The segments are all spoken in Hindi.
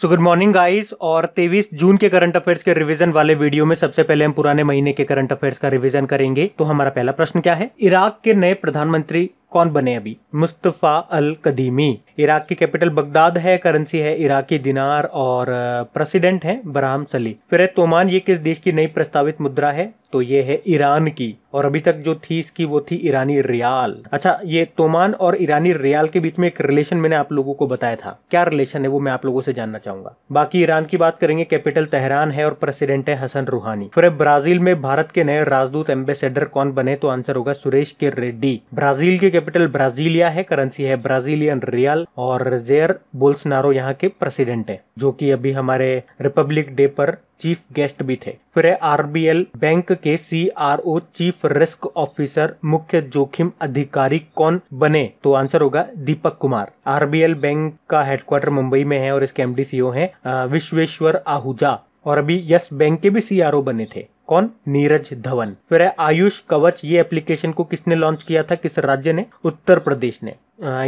सो गुड मॉर्निंग गाइस और 23 जून के करंट अफेयर्स के रिवीजन वाले वीडियो में सबसे पहले हम पुराने महीने के करंट अफेयर्स का रिवीजन करेंगे तो हमारा पहला प्रश्न क्या है इराक के नए प्रधानमंत्री कौन बने अभी मुस्तफ़ा अल कदीमी इराक की कैपिटल बगदाद है करेंसी है इराकी दिनार और प्रेसिडेंट है बराम सली फिर तोमान ये किस देश की नई प्रस्तावित मुद्रा है तो ये है ईरान की और अभी तक जो थी इसकी वो थी ईरानी रियाल अच्छा ये तोमान और ईरानी रियाल के बीच में एक रिलेशन मैंने आप लोगों को बताया था क्या रिलेशन है वो मैं आप लोगों से जानना चाहूंगा बाकी ईरान की बात करेंगे कैपिटल तेहरान है और प्रेसिडेंट है हसन रूहानी फिर ब्राजील में भारत के नए राजदूत एम्बेसडर कौन बने तो आंसर होगा सुरेश के रेड्डी ब्राजील के कैपिटल ब्राजीलिया है करेंसी है ब्राजीलियन रियल और जेयर बोल्सनारो यहाँ के प्रेसिडेंट है जो कि अभी हमारे रिपब्लिक डे पर चीफ गेस्ट भी थे फिर आरबीएल बैंक के ओ चीफ रिस्क ऑफिसर मुख्य जोखिम अधिकारी कौन बने तो आंसर होगा दीपक कुमार आरबीएल बैंक का हेडक्वार्टर मुंबई में है और इसके ओ e है विश्वेश्वर आहूजा और अभी यस बैंक के भी सीआरओ बने थे कौन नीरज धवन फिर है आयुष कवच ये एप्लीकेशन को किसने लॉन्च किया था किस राज्य ने उत्तर प्रदेश ने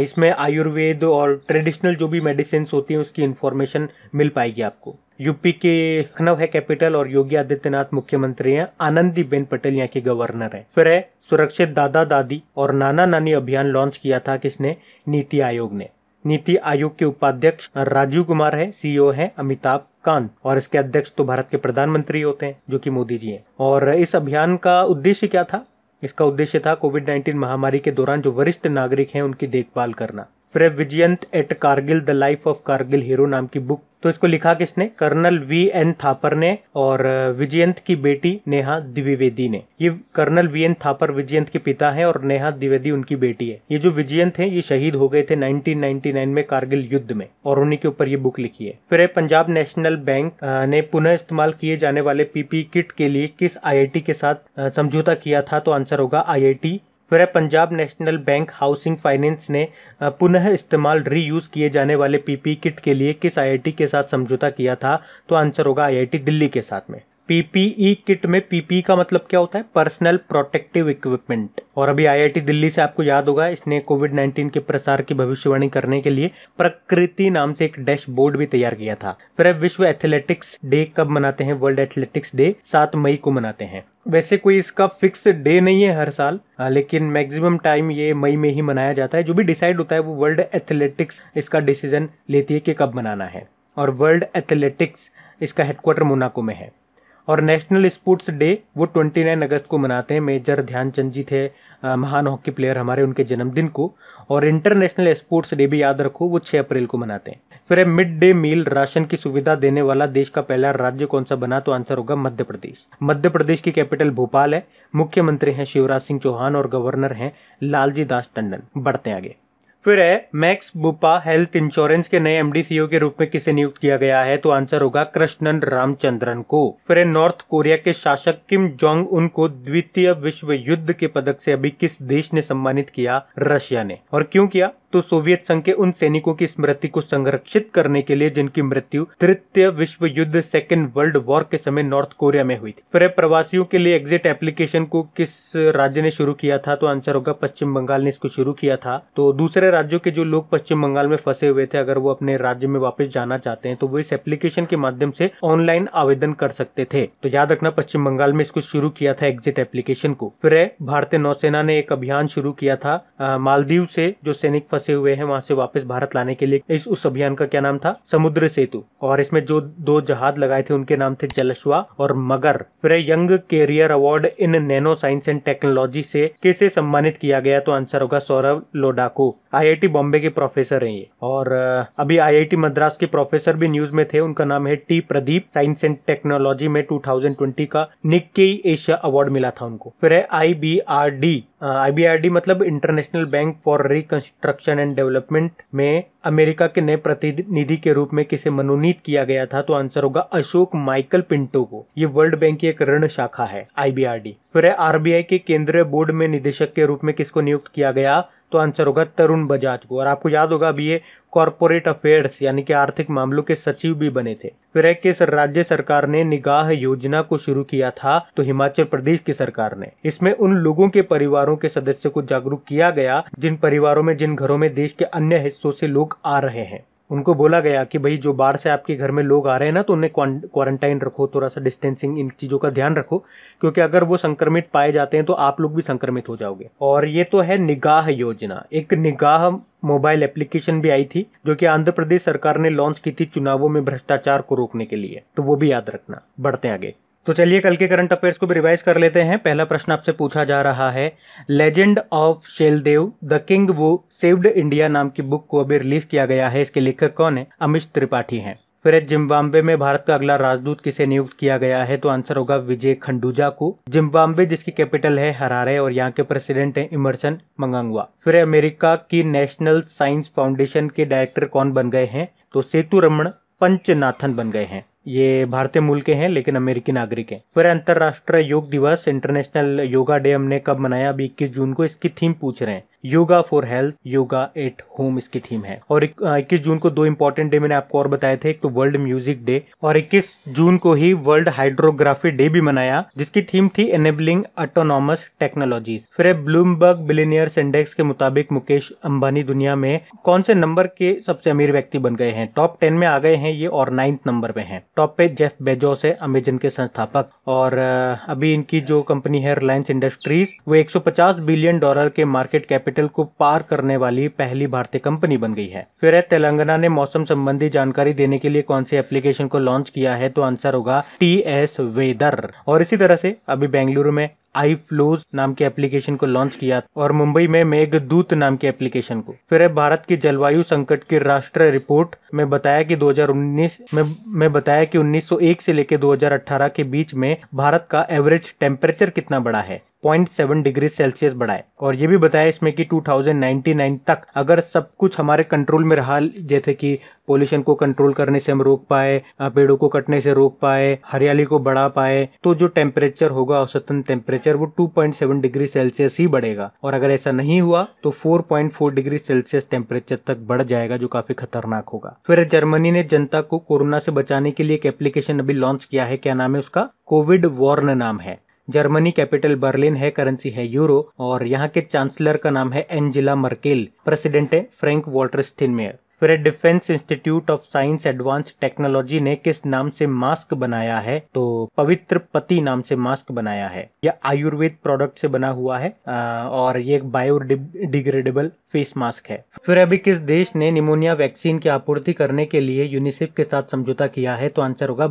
इसमें आयुर्वेद और ट्रेडिशनल जो भी मेडिसिन होती है उसकी इन्फॉर्मेशन मिल पाएगी आपको यूपी के लखनऊ है कैपिटल और योगी आदित्यनाथ मुख्यमंत्री हैं आनंदी बेन पटेल यहाँ के गवर्नर हैं फिर है सुरक्षित दादा दादी और नाना नानी अभियान लॉन्च किया था किसने नीति आयोग ने नीति आयोग के उपाध्यक्ष राजीव कुमार है सीईओ e है अमिताभ कांत और इसके अध्यक्ष तो भारत के प्रधानमंत्री होते हैं जो कि मोदी जी हैं और इस अभियान का उद्देश्य क्या था इसका उद्देश्य था कोविड 19 महामारी के दौरान जो वरिष्ठ नागरिक हैं उनकी देखभाल करना प्रेविजयंत at Kargil the life of Kargil hero नाम की बुक तो इसको लिखा किसने कर्नल वी एन थापर ने और विजयंत की बेटी नेहा द्विवेदी ने ये colonel V N Thapar Vijayant के पिता हैं और नेहा द्विवेदी उनकी बेटी है ये जो विजयंत है ये शहीद हो गए थे 1999 में कारगिल युद्ध में और उन्हीं के ऊपर ये बुक लिखी है फिर पंजाब नेशनल बैंक ने पुनः इस्तेमाल किए जाने वाले पीपी किट के लिए किस आई के साथ समझौता किया था तो आंसर होगा आई वह Punjab national bank housing finance ने पुनः इस्तेमाल रीयूज किए जाने वाले पीपी किट के लिए किस आईआईटी के साथ समझौता किया था तो आंसर होगा आईआईटी दिल्ली के साथ में पीपीई किट में पीपी का मतलब क्या होता है पर्सनल प्रोटेक्टिव इक्विपमेंट और अभी आईआईटी दिल्ली से आपको याद होगा इसने कोविड 19 के प्रसार की भविष्यवाणी करने के लिए प्रकृति नाम से एक डैशबोर्ड भी तैयार किया था फिर विश्व एथलेटिक्स डे कब मनाते हैं वर्ल्ड एथलेटिक्स डे सात मई को मनाते हैं वैसे कोई इसका फिक्स डे नहीं है हर साल आ, हाँ, लेकिन मैक्सिमम टाइम ये मई में ही मनाया जाता है जो भी डिसाइड होता है वो वर्ल्ड एथलेटिक्स इसका डिसीजन लेती है कि कब मनाना है और वर्ल्ड एथलेटिक्स इसका हेडक्वार्टर मोनाको में है और नेशनल स्पोर्ट्स डे वो 29 अगस्त को मनाते हैं मेजर ध्यानचंद जी थे महान हॉकी प्लेयर हमारे उनके जन्मदिन को और इंटरनेशनल स्पोर्ट्स डे भी याद रखो वो 6 अप्रैल को मनाते हैं फिर है मिड डे मील राशन की सुविधा देने वाला देश का पहला राज्य कौन सा बना तो आंसर होगा मध्य प्रदेश मध्य प्रदेश की कैपिटल भोपाल है मुख्यमंत्री हैं शिवराज सिंह चौहान और गवर्नर हैं लालजी दास टंडन बढ़ते आगे फिर है मैक्स बुपा हेल्थ इंश्योरेंस के नए एमडीसीओ e के रूप में किसे नियुक्त किया गया है तो आंसर होगा कृष्णन रामचंद्रन को फिर है नॉर्थ कोरिया के शासक किम जोंग उन को द्वितीय विश्व युद्ध के पदक से अभी किस देश ने सम्मानित किया रशिया ने और क्यों किया तो सोवियत संघ के उन सैनिकों की स्मृति को संरक्षित करने के लिए जिनकी मृत्यु तृतीय विश्व युद्ध सेकेंड वर्ल्ड वॉर के समय नॉर्थ कोरिया में हुई थी फिर प्रवासियों के लिए एग्जिट एप्लीकेशन को किस राज्य ने शुरू किया था तो आंसर होगा पश्चिम बंगाल ने इसको शुरू किया था तो दूसरे राज्यों के जो लोग पश्चिम बंगाल में फंसे हुए थे अगर वो अपने राज्य में वापस जाना चाहते हैं तो वो इस एप्लीकेशन के माध्यम से ऑनलाइन आवेदन कर सकते थे तो याद रखना पश्चिम बंगाल में इसको शुरू किया था एग्जिट एप्लीकेशन को फिर भारतीय नौसेना ने एक अभियान शुरू किया था मालदीव से जो सैनिक फंसे फंसे हुए हैं वहां से वापस भारत लाने के लिए इस उस अभियान का क्या नाम था समुद्र सेतु और इसमें जो दो जहाज लगाए थे उनके नाम थे जलश्वा और मगर फिर young career award in nano science and technology से किसे सम्मानित किया गया तो आंसर होगा सौरभ लोडा को आईआईटी बॉम्बे के प्रोफेसर हैं ये और अभी आईआईटी मद्रास के प्रोफेसर भी न्यूज में थे उनका नाम है T Pradeep science and technology में 2020 का निक्के एशिया अवार्ड मिला था उनको फिर है आईबीआरडी आईबीआरडी मतलब international bank for reconstruction and development में अमेरिका के नए प्रतिनिधि के रूप में किसे मनोनीत किया गया था तो आंसर होगा अशोक माइकल पिंटो को ये वर्ल्ड बैंक की एक ऋण शाखा है आईबीआरडी फिर है आरबीआई के केंद्रीय बोर्ड में निदेशक के रूप में किसको नियुक्त किया गया तो आंसर होगा तरुण बजाज को और आपको याद होगा अभी ये कॉरपोरेट अफेयर्स यानी कि आर्थिक मामलों के सचिव भी बने थे फिर है किस राज्य सरकार ने निगाह योजना को शुरू किया था तो हिमाचल प्रदेश की सरकार ने इसमें उन लोगों के परिवारों के सदस्यों को जागरूक किया गया जिन परिवारों में जिन घरों में देश के अन्य हिस्सों से लोग आ रहे हैं उनको बोला गया कि भाई जो बाहर से आपके घर में लोग आ रहे हैं ना तो उन्हें क्वारंटाइन रखो थोड़ा सा डिस्टेंसिंग इन चीज़ों का ध्यान रखो क्योंकि अगर वो संक्रमित पाए जाते हैं तो आप लोग भी संक्रमित हो जाओगे और ये तो है निगाह योजना एक निगाह मोबाइल एप्लीकेशन भी आई थी जो कि आंध्र प्रदेश सरकार ने लॉन्च की थी चुनावों में भ्रष्टाचार को रोकने के लिए तो वो भी याद रखना बढ़ते आगे तो चलिए कल के करंट अफेयर्स को भी रिवाइज कर लेते हैं पहला प्रश्न आपसे पूछा जा रहा है legend of Suheldev the king who saved India नाम की बुक को अभी रिलीज किया गया है इसके लेखक कौन है अमित त्रिपाठी हैं फिर जिम्बाब्वे में भारत का अगला राजदूत किसे नियुक्त किया गया है तो आंसर होगा विजय खंडूजा को जिम्बाब्वे जिसकी कैपिटल है हरारे और यहाँ के प्रेसिडेंट है इमरसन मंगंगवा फिर अमेरिका की नेशनल साइंस फाउंडेशन के डायरेक्टर कौन बन गए हैं तो सेतु रमण पंचनाथन बन गए हैं ये भारतीय मूल के हैं लेकिन अमेरिकी नागरिक हैं फिर अंतर्राष्ट्रीय योग दिवस इंटरनेशनल योगा डे हमने कब मनाया अभी इक्कीस जून को इसकी थीम पूछ रहे हैं yoga for health yoga at home इसकी थीम है और इक्कीस जून को दो इंपॉर्टेंट डे मैंने आपको और बताए थे एक तो वर्ल्ड म्यूजिक डे और इक्कीस जून को ही वर्ल्ड हाइड्रोग्राफी डे भी मनाया जिसकी थीम थी एनेबलिंग ऑटोनॉमस टेक्नोलॉजीज फिर ब्लूमबर्ग बिलीनियर्स इंडेक्स के मुताबिक मुकेश अंबानी दुनिया में कौन से नंबर के सबसे अमीर व्यक्ति बन गए हैं टॉप टेन में आ गए हैं ये और नाइन्थ नंबर पे है टॉप पे जेफ बेजोस है अमेजन के संस्थापक और अभी इनकी जो कंपनी है रिलायंस इंडस्ट्रीज वो एक बिलियन डॉलर के मार्केट कैपिटल कैपिटल को पार करने वाली पहली भारतीय कंपनी बन गई है फिर है तेलंगाना ने मौसम संबंधी जानकारी देने के लिए कौन से एप्लीकेशन को लॉन्च किया है तो आंसर होगा टी एस वेदर और इसी तरह से अभी बेंगलुरु में आई फ्लोज नाम के एप्लीकेशन को लॉन्च किया और मुंबई में मेघदूत नाम के एप्लीकेशन को फिर भारत की जलवायु संकट की राष्ट्रीय रिपोर्ट में बताया कि 2019 में में बताया कि 1901 से लेकर 2018 के बीच में भारत का एवरेज टेम्परेचर कितना बढ़ा है 0.7 डिग्री सेल्सियस बढ़ा है और ये भी बताया इसमें कि 2099 तक अगर सब कुछ हमारे कंट्रोल में रहा जैसे कि पोल्यूशन को कंट्रोल करने से हम रोक पाए पेड़ों को कटने से रोक पाए हरियाली को बढ़ा पाए तो जो टेम्परेचर होगा औसतन टेम्परेचर वो 2.7 डिग्री सेल्सियस ही बढ़ेगा और अगर ऐसा नहीं हुआ तो 4.4 डिग्री सेल्सियस टेम्परेचर तक बढ़ जाएगा जो काफी खतरनाक होगा फिर जर्मनी ने जनता को कोरोना से बचाने के लिए एक एप्लीकेशन अभी लॉन्च किया है क्या नाम है उसका कोविड वॉर्न नाम है जर्मनी कैपिटल बर्लिन है करेंसी है यूरो और यहाँ के चांसलर का नाम है एंजिला मर्केल प्रेसिडेंट है फ्रैंक वॉल्टर स्टिनमेयर फिर defence institute of science advance technology ने किस नाम से मास्क बनाया है तो पवित्र पति नाम से मास्क बनाया है यह आयुर्वेद प्रोडक्ट से बना हुआ है और ये एक बायोडिग्रेडेबल फेस मास्क है फिर अभी किस देश ने निमोनिया वैक्सीन की आपूर्ति करने के लिए यूनिसेफ के साथ समझौता किया है तो आंसर होगा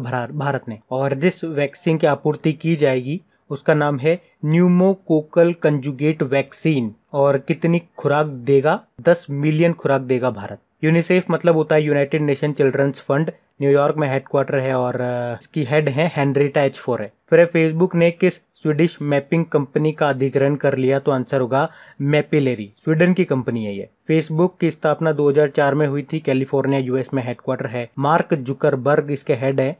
भारत ने और जिस वैक्सीन की आपूर्ति की जाएगी उसका नाम है न्यूमोकोकल कंजुगेट वैक्सीन और कितनी खुराक देगा दस मिलियन खुराक देगा भारत यूनिसेफ मतलब होता है United Nation childrens fund New York में हेडक्वार्टर है और इसकी हेड है हेनरीटा एच फोर है फिर फेसबुक ने किस स्वीडिश मैपिंग कंपनी का अधिग्रहण कर लिया तो आंसर होगा मैपिलेरी स्वीडन की कंपनी है ये फेसबुक की स्थापना 2004 में हुई थी कैलिफोर्निया यूएस में हेडक्वार्टर है मार्क जुकरबर्ग इसके हेड है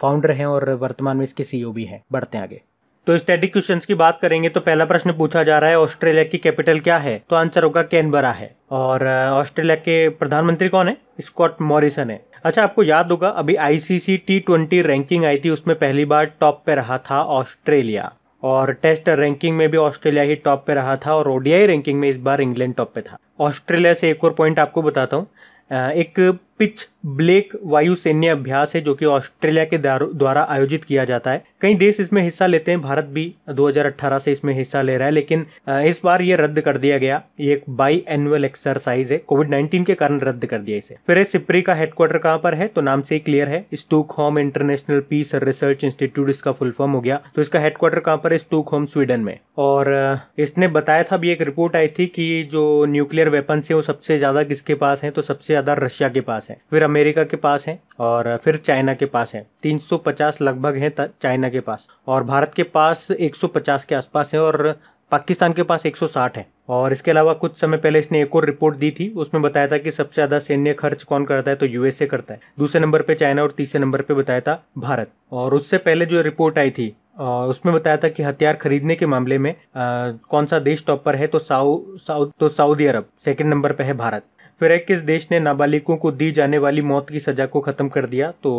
फाउंडर है और वर्तमान में इसके सीईओ e भी है बढ़ते आगे तो स्टैटिक क्वेश्चंस की बात करेंगे तो पहला प्रश्न पूछा जा रहा है ऑस्ट्रेलिया की कैपिटल क्या है तो आंसर होगा कैनबरा है और ऑस्ट्रेलिया के प्रधानमंत्री कौन है स्कॉट मॉरिसन है अच्छा आपको याद होगा अभी आईसीसी टी ट्वेंटी रैंकिंग आई थी उसमें पहली बार टॉप पे रहा था ऑस्ट्रेलिया और टेस्ट रैंकिंग में भी ऑस्ट्रेलिया ही टॉप पे रहा था और ओडीआई रैंकिंग में इस बार इंग्लैंड टॉप पे था ऑस्ट्रेलिया से एक और पॉइंट आपको बताता हूँ एक पिच ब्लेक वायु सैन्य अभ्यास है जो कि ऑस्ट्रेलिया के द्वारा आयोजित किया जाता है कई देश इसमें हिस्सा लेते हैं भारत भी 2018 से इसमें हिस्सा ले रहा है लेकिन इस बार ये रद्द कर दिया गया ये एक बाई एनुअल एक्सरसाइज है कोविड 19 के कारण रद्द कर दिया इसे फिर सिप्री का हेडक्वार्टर कहाँ पर है तो नाम से ही क्लियर है Stockholm international peace research institute इसका फुल फॉर्म हो गया तो इसका हेडक्वार्टर कहाँ पर है स्टूक होम स्वीडन में और इसने बताया था अभी एक रिपोर्ट आई थी कि जो न्यूक्लियर वेपन है वो सबसे ज्यादा किसके पास है तो सबसे ज्यादा रशिया के पास है फिर अमेरिका के पास है और फिर चाइना के पास है 350 लगभग है चाइना के पास और भारत के पास 150 के आसपास है और पाकिस्तान के पास 160 है और इसके अलावा कुछ समय पहले इसने एक और रिपोर्ट दी थी उसमें बताया था कि सबसे ज्यादा सैन्य खर्च कौन करता है तो यूएसए करता है दूसरे नंबर पे चाइना और तीसरे नंबर पे बताया था भारत और उससे पहले जो रिपोर्ट आई थी उसमें बताया था कि हथियार खरीदने के मामले में आ, कौन सा देश टॉप पर है तो साउ साउ, तो सऊदी अरब सेकंड नंबर पे है भारत फिर किस देश ने नाबालिगों को दी जाने वाली मौत की सजा को खत्म कर दिया तो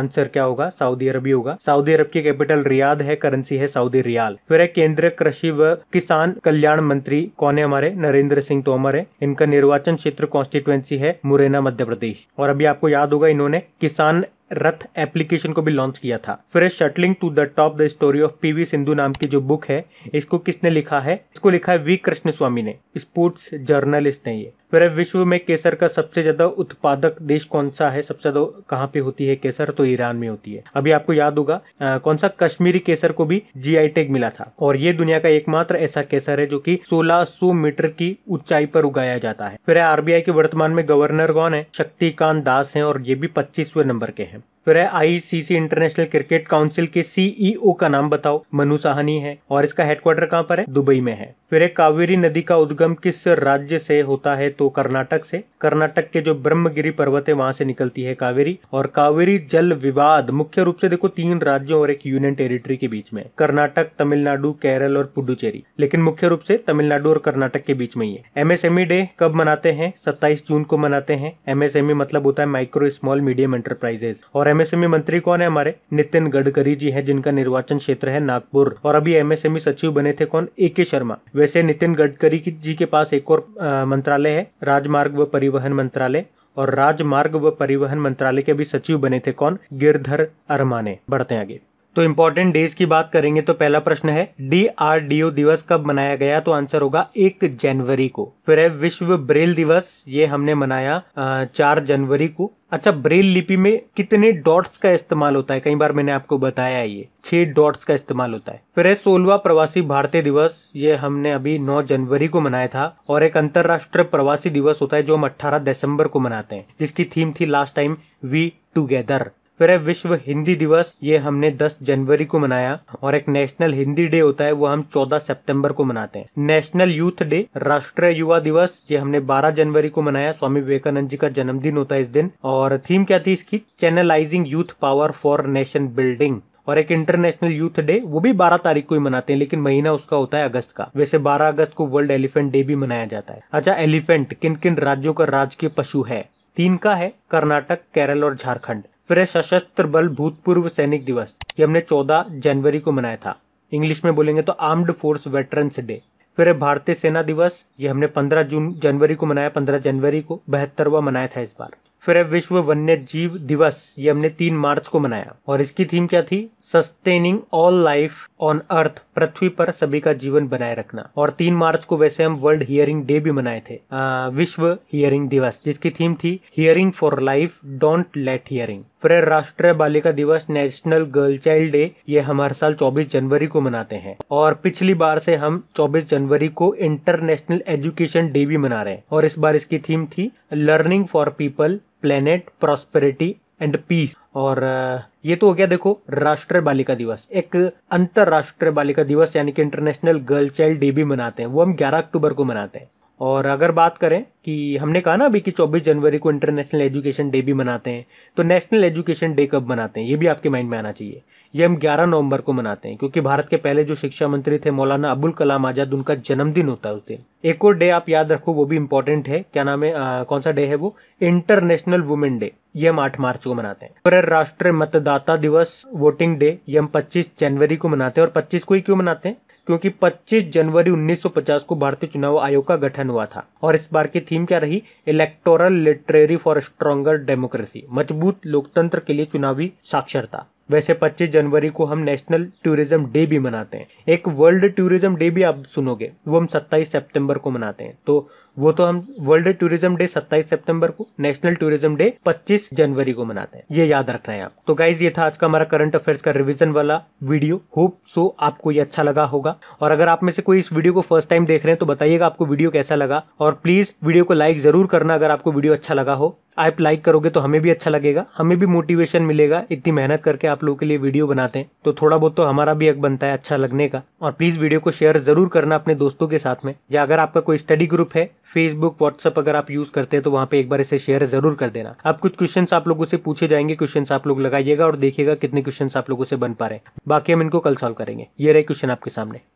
आंसर क्या होगा सऊदी अरब ही होगा सऊदी अरब की कैपिटल रियाद है करेंसी है सऊदी रियाल फिर केंद्रीय कृषि व किसान कल्याण मंत्री कौन है हमारे नरेंद्र सिंह तोमर है इनका निर्वाचन क्षेत्र कॉन्स्टिट्युएंसी है मुरैना मध्य प्रदेश और अभी आपको याद होगा इन्होंने किसान रथ एप्लीकेशन को भी लॉन्च किया था फिर shuttling to the top the story of P V Sindhu नाम की जो बुक है इसको किसने लिखा है इसको लिखा है वी कृष्ण स्वामी ने स्पोर्ट्स जर्नलिस्ट ने ये फिर विश्व में केसर का सबसे ज़्यादा उत्पादक देश कौन सा है सबसे ज़्यादा कहाँ पे होती है केसर तो ईरान में होती है अभी आपको याद होगा कौन सा कश्मीरी केसर को भी आई टैग मिला था और ये दुनिया का एकमात्र ऐसा केसर है जो सोलह 1600 मीटर की ऊंचाई पर उगाया जाता है फिर आरबीआई के वर्तमान में गवर्नर कौन है शक्तिकांत दास है और ये भी पच्चीसवें नंबर के हैं फिर है आईसीसी इंटरनेशनल क्रिकेट काउंसिल के सीईओ e का नाम बताओ मनु साहनी है और इसका हेडक्वार्टर कहाँ पर है दुबई में है फिर कावेरी नदी का उद्गम किस राज्य से होता है तो कर्नाटक से कर्नाटक के जो ब्रह्मगिरी पर्वत है वहां से निकलती है कावेरी और कावेरी जल विवाद मुख्य रूप से देखो तीन राज्यों और एक यूनियन टेरिटरी के बीच में कर्नाटक तमिलनाडु केरल और पुडुचेरी लेकिन मुख्य रूप से तमिलनाडु और कर्नाटक के बीच में ही है एमएसएमई डे e कब मनाते हैं सत्ताईस जून को मनाते हैं एमएसएमई e मतलब होता है माइक्रो स्मॉल मीडियम एंटरप्राइजेस और एमएसएमई e मंत्री कौन है हमारे नितिन गडकरी जी है जिनका निर्वाचन क्षेत्र है नागपुर और अभी एमएसएमई सचिव बने थे कौन ए के शर्मा वैसे नितिन गडकरी जी के पास एक और मंत्रालय है राजमार्ग व परिवहन मंत्रालय और राजमार्ग व परिवहन मंत्रालय के भी सचिव बने थे कौन गिरधर अरमाने बढ़ते आगे तो इम्पोर्टेंट डेज की बात करेंगे तो पहला प्रश्न है डीआरडीओ दिवस कब मनाया गया तो आंसर होगा एक जनवरी को फिर है विश्व ब्रेल दिवस ये हमने मनाया चार जनवरी को अच्छा ब्रेल लिपि में कितने डॉट्स का इस्तेमाल होता है कई बार मैंने आपको बताया ये छह डॉट्स का इस्तेमाल होता है फिर है सोलवा प्रवासी भारतीय दिवस ये हमने अभी 9 जनवरी को मनाया था और एक अंतरराष्ट्रीय प्रवासी दिवस होता है जो हम 18 दिसंबर को मनाते हैं जिसकी थीम थी लास्ट टाइम वी टुगेदर फिर है विश्व हिंदी दिवस ये हमने 10 जनवरी को मनाया और एक नेशनल हिंदी डे होता है वो हम 14 सितंबर को मनाते हैं नेशनल यूथ डे राष्ट्रीय युवा दिवस ये हमने 12 जनवरी को मनाया स्वामी विवेकानंद जी का जन्मदिन होता है इस दिन और थीम क्या थी इसकी channelizing youth power for nation building और एक इंटरनेशनल यूथ डे वो भी 12 तारीख को ही मनाते हैं लेकिन महीना उसका होता है अगस्त का वैसे 12 अगस्त को वर्ल्ड एलिफेंट डे भी मनाया जाता है अच्छा एलिफेंट किन किन राज्यों का राजकीय पशु है तीन का है कर्नाटक केरल और झारखंड फिर सशस्त्र बल भूतपूर्व सैनिक दिवस ये हमने 14 जनवरी को मनाया था इंग्लिश में बोलेंगे तो आर्म्ड फोर्स वेटरन्स डे फिर भारतीय सेना दिवस ये हमने 15 जून जनवरी को मनाया 15 जनवरी को बहत्तरवा मनाया था इस बार फिर विश्व वन्य जीव दिवस ये हमने 3 मार्च को मनाया और इसकी थीम क्या थी sustaining all life on earth पृथ्वी पर सभी का जीवन बनाए रखना और तीन मार्च को वैसे हम वर्ल्ड हियरिंग डे भी मनाए थे आ, विश्व हियरिंग दिवस जिसकी थीम थी hearing for life don't let hearing फिर राष्ट्रीय बालिका दिवस नेशनल गर्ल चाइल्ड डे ये हम हर साल 24 जनवरी को मनाते हैं और पिछली बार से हम 24 जनवरी को इंटरनेशनल एजुकेशन डे भी मना रहे हैं और इस बार इसकी थीम थी learning for people planet prosperity and peace और uh, ये तो हो गया देखो राष्ट्रीय बालिका दिवस एक अंतरराष्ट्रीय बालिका दिवस यानी कि इंटरनेशनल गर्ल चाइल्ड डे भी मनाते हैं वो हम 11 अक्टूबर को मनाते हैं और अगर बात करें कि हमने कहा ना अभी कि 24 जनवरी को इंटरनेशनल एजुकेशन डे भी मनाते हैं तो नेशनल एजुकेशन डे कब मनाते हैं ये भी आपके माइंड में आना चाहिए ये हम 11 नवंबर को मनाते हैं क्योंकि भारत के पहले जो शिक्षा मंत्री थे मौलाना अबुल कलाम आज़ाद उनका जन्मदिन होता है उस दिन एक और डे आप याद रखो वो भी इंपॉर्टेंट है क्या नाम है आ, कौन सा डे है वो इंटरनेशनल वुमेन डे ये हम आठ मार्च को मनाते हैं पर राष्ट्रीय मतदाता दिवस वोटिंग डे ये हम पच्चीस जनवरी को मनाते हैं और पच्चीस को ही क्यों मनाते हैं क्योंकि 25 जनवरी 1950 को भारतीय चुनाव आयोग का गठन हुआ था और इस बार की थीम क्या रही electoral literary for stronger democracy मजबूत लोकतंत्र के लिए चुनावी साक्षरता वैसे 25 जनवरी को हम नेशनल टूरिज्म डे भी मनाते हैं एक वर्ल्ड टूरिज्म डे भी आप सुनोगे वो हम 27 सितंबर को मनाते हैं तो वो तो हम वर्ल्ड टूरिज्म डे 27 सितंबर को नेशनल टूरिज्म डे 25 जनवरी को मनाते हैं ये याद रखना है आप तो गाइज ये था आज का हमारा करंट अफेयर्स का रिविजन वाला वीडियो होप सो आपको ये अच्छा लगा होगा और अगर आप में से कोई इस वीडियो को फर्स्ट टाइम देख रहे हैं तो बताइएगा आपको वीडियो कैसा लगा और प्लीज वीडियो को लाइक जरूर करना अगर आपको वीडियो अच्छा लगा हो आप लाइक करोगे तो हमें भी अच्छा लगेगा हमें भी मोटिवेशन मिलेगा इतनी मेहनत करके आप लोगों के लिए वीडियो बनाते हैं तो थोड़ा बहुत तो हमारा भी एक बनता है अच्छा लगने का और प्लीज़ वीडियो को शेयर ज़रूर करना अपने दोस्तों के साथ में या अगर आपका कोई स्टडी ग्रुप है फेसबुक व्हाट्सअप अगर आप यूज़ करते हैं तो वहाँ पर एक बार इसे शेयर ज़रूर कर देना अब कुछ क्वेश्चन आप लोगों से पूछे जाएंगे क्वेश्चन आप लोग लगाइएगा और देखिएगा कितने क्वेश्चन आप लोगों से बन पा रहे हैं बाकी हम इनको कल सॉल्व करेंगे ये रहे क्वेश्चन आपके सामने